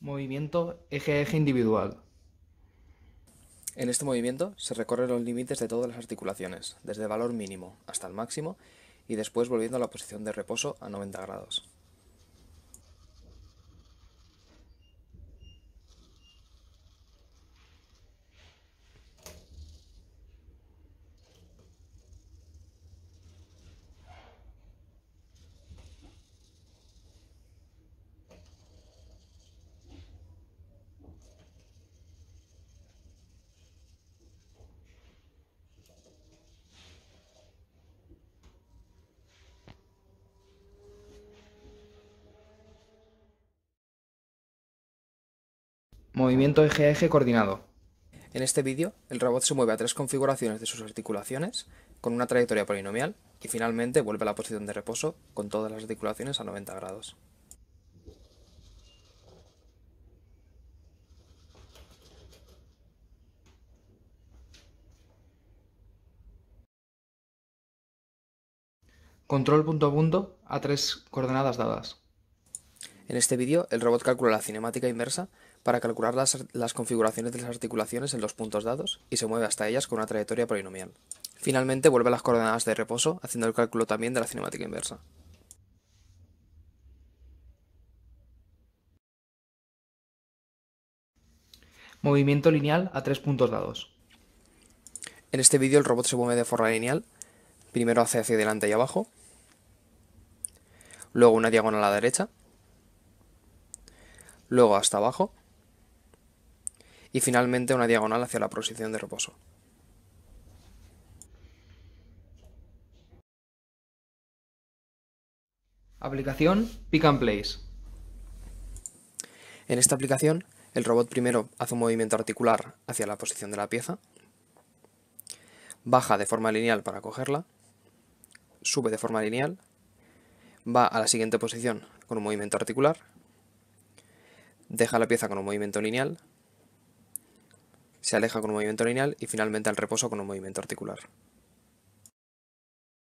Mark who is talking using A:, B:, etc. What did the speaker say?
A: Movimiento eje-eje individual. En este movimiento se recorren los límites de todas las articulaciones, desde valor mínimo hasta el máximo, y después volviendo a la posición de reposo a 90 grados. Movimiento eje eje coordinado. En este vídeo, el robot se mueve a tres configuraciones de sus articulaciones, con una trayectoria polinomial, y finalmente vuelve a la posición de reposo con todas las articulaciones a 90 grados. Control punto punto a tres coordenadas dadas. En este vídeo, el robot calcula la cinemática inversa para calcular las, configuraciones de las articulaciones en los puntos dados y se mueve hasta ellas con una trayectoria polinomial. Finalmente, vuelve a las coordenadas de reposo, haciendo el cálculo también de la cinemática inversa. Movimiento lineal a tres puntos dados. En este vídeo el robot se mueve de forma lineal, primero hace hacia adelante y abajo, luego una diagonal a la derecha, luego hasta abajo y finalmente una diagonal hacia la posición de reposo. Aplicación Pick and Place. En esta aplicación, el robot primero hace un movimiento articular hacia la posición de la pieza, baja de forma lineal para cogerla, sube de forma lineal, va a la siguiente posición con un movimiento articular, deja la pieza con un movimiento lineal, se aleja con un movimiento lineal y finalmente al reposo con un movimiento articular.